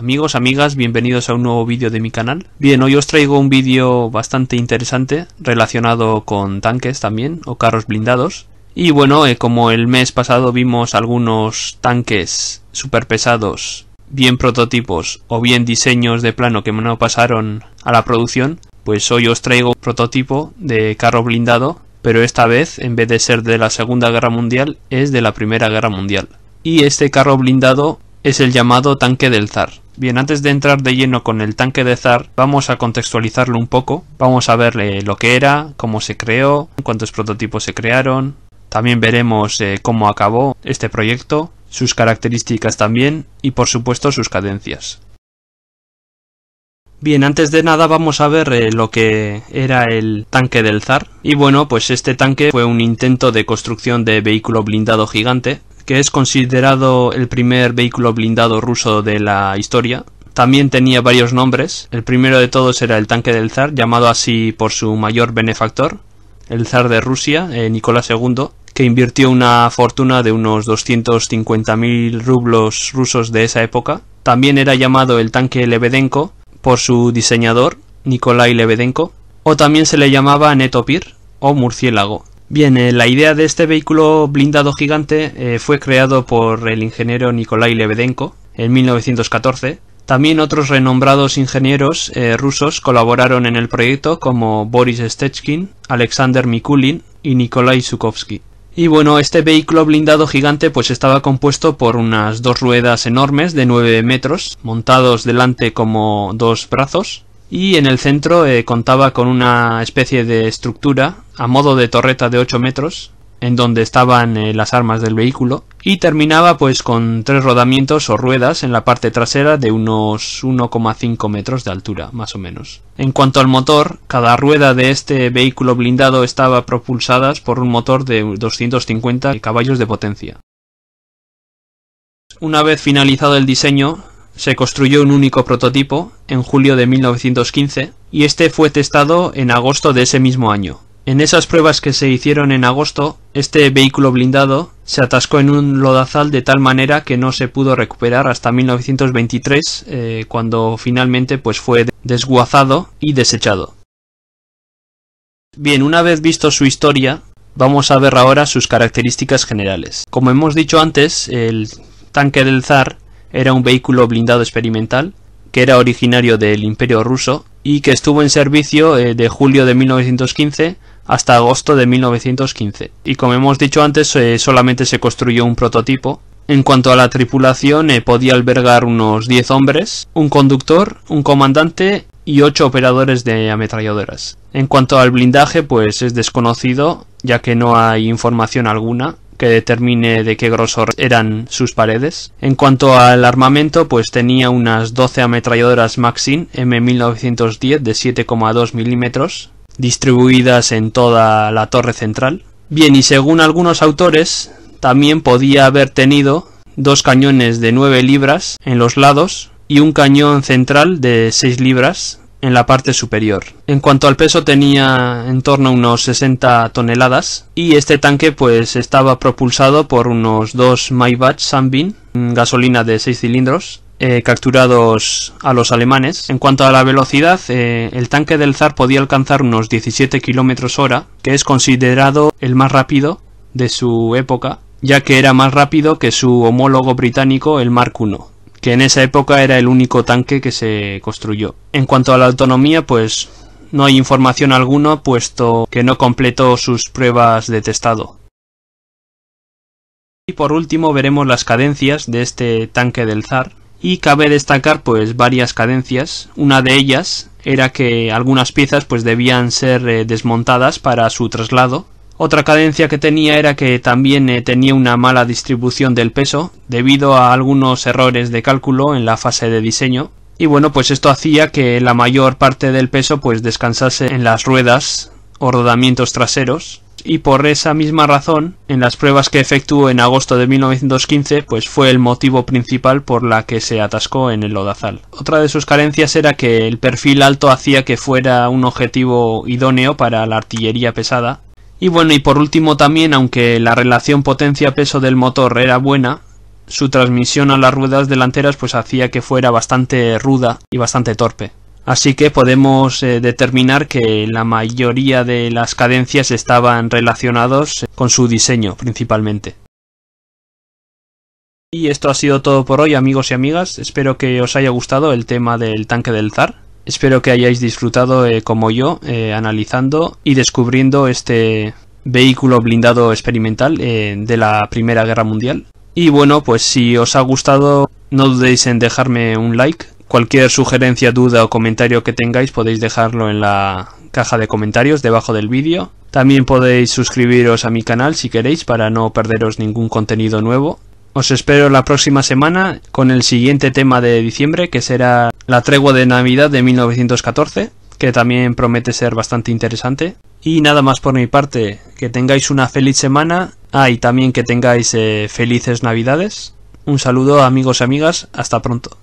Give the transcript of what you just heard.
Amigos, amigas, bienvenidos a un nuevo vídeo de mi canal. Bien, hoy os traigo un vídeo bastante interesante relacionado con tanques también o carros blindados. Y bueno, eh, como el mes pasado vimos algunos tanques super pesados, bien prototipos o bien diseños de plano que no pasaron a la producción, pues hoy os traigo un prototipo de carro blindado, pero esta vez en vez de ser de la Segunda Guerra Mundial es de la Primera Guerra Mundial. Y este carro blindado es el llamado tanque del zar. Bien, antes de entrar de lleno con el tanque de Zar, vamos a contextualizarlo un poco. Vamos a ver eh, lo que era, cómo se creó, cuántos prototipos se crearon. También veremos eh, cómo acabó este proyecto, sus características también y por supuesto sus cadencias. Bien, antes de nada vamos a ver eh, lo que era el tanque del Zar. Y bueno, pues este tanque fue un intento de construcción de vehículo blindado gigante que es considerado el primer vehículo blindado ruso de la historia, también tenía varios nombres. El primero de todos era el tanque del zar, llamado así por su mayor benefactor, el zar de Rusia, eh, Nicolás II, que invirtió una fortuna de unos 250.000 rublos rusos de esa época. También era llamado el tanque Lebedenko por su diseñador, Nikolai Lebedenko, o también se le llamaba Netopir o murciélago, Bien, eh, la idea de este vehículo blindado gigante eh, fue creado por el ingeniero Nikolai Lebedenko en 1914. También otros renombrados ingenieros eh, rusos colaboraron en el proyecto como Boris Stechkin, Alexander Mikulin y Nikolai Sukovsky. Y bueno, este vehículo blindado gigante pues estaba compuesto por unas dos ruedas enormes de 9 metros, montados delante como dos brazos, y en el centro eh, contaba con una especie de estructura a modo de torreta de 8 metros en donde estaban eh, las armas del vehículo y terminaba pues con tres rodamientos o ruedas en la parte trasera de unos 1,5 metros de altura más o menos. En cuanto al motor, cada rueda de este vehículo blindado estaba propulsadas por un motor de 250 caballos de potencia. Una vez finalizado el diseño, se construyó un único prototipo en julio de 1915 y este fue testado en agosto de ese mismo año. En esas pruebas que se hicieron en agosto, este vehículo blindado se atascó en un lodazal de tal manera que no se pudo recuperar hasta 1923, eh, cuando finalmente pues, fue desguazado y desechado. Bien, una vez visto su historia, vamos a ver ahora sus características generales. Como hemos dicho antes, el tanque del ZAR era un vehículo blindado experimental que era originario del Imperio ruso y que estuvo en servicio eh, de julio de 1915 hasta agosto de 1915. Y como hemos dicho antes, eh, solamente se construyó un prototipo. En cuanto a la tripulación, eh, podía albergar unos 10 hombres, un conductor, un comandante y 8 operadores de ametralladoras. En cuanto al blindaje, pues es desconocido, ya que no hay información alguna que determine de qué grosor eran sus paredes. En cuanto al armamento, pues tenía unas 12 ametralladoras Maxim M1910 de 7,2 milímetros, distribuidas en toda la torre central. Bien, y según algunos autores, también podía haber tenido dos cañones de 9 libras en los lados y un cañón central de 6 libras en la parte superior. En cuanto al peso tenía en torno a unos 60 toneladas y este tanque pues estaba propulsado por unos dos Maybach Sunbeam, gasolina de 6 cilindros, eh, capturados a los alemanes. En cuanto a la velocidad, eh, el tanque del zar podía alcanzar unos 17 kilómetros hora, que es considerado el más rápido de su época, ya que era más rápido que su homólogo británico el Mark I que en esa época era el único tanque que se construyó. En cuanto a la autonomía, pues no hay información alguna puesto que no completó sus pruebas de testado. Y por último veremos las cadencias de este tanque del zar y cabe destacar pues varias cadencias. Una de ellas era que algunas piezas pues debían ser eh, desmontadas para su traslado otra cadencia que tenía era que también eh, tenía una mala distribución del peso, debido a algunos errores de cálculo en la fase de diseño, y bueno, pues esto hacía que la mayor parte del peso pues descansase en las ruedas o rodamientos traseros, y por esa misma razón, en las pruebas que efectuó en agosto de 1915, pues fue el motivo principal por la que se atascó en el lodazal. Otra de sus carencias era que el perfil alto hacía que fuera un objetivo idóneo para la artillería pesada, y bueno, y por último también, aunque la relación potencia-peso del motor era buena, su transmisión a las ruedas delanteras pues hacía que fuera bastante ruda y bastante torpe. Así que podemos eh, determinar que la mayoría de las cadencias estaban relacionados eh, con su diseño principalmente. Y esto ha sido todo por hoy amigos y amigas, espero que os haya gustado el tema del tanque del zar. Espero que hayáis disfrutado eh, como yo eh, analizando y descubriendo este vehículo blindado experimental eh, de la Primera Guerra Mundial. Y bueno, pues si os ha gustado no dudéis en dejarme un like. Cualquier sugerencia, duda o comentario que tengáis podéis dejarlo en la caja de comentarios debajo del vídeo. También podéis suscribiros a mi canal si queréis para no perderos ningún contenido nuevo. Os espero la próxima semana con el siguiente tema de diciembre, que será la tregua de Navidad de 1914, que también promete ser bastante interesante. Y nada más por mi parte, que tengáis una feliz semana, ah, y también que tengáis eh, felices Navidades. Un saludo amigos y amigas, hasta pronto.